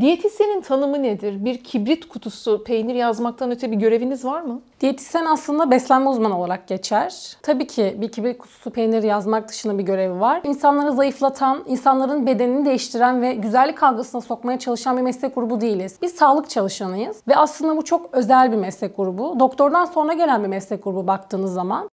Diyetisyenin tanımı nedir? Bir kibrit kutusu peynir yazmaktan öte bir göreviniz var mı? Diyetisyen aslında beslenme uzmanı olarak geçer. Tabii ki bir kibrit kutusu peynir yazmak dışında bir görevi var. İnsanları zayıflatan, insanların bedenini değiştiren ve güzellik algısına sokmaya çalışan bir meslek grubu değiliz. Biz sağlık çalışanıyız ve aslında bu çok özel bir meslek grubu. Doktordan sonra gelen bir meslek grubu baktığınız zaman.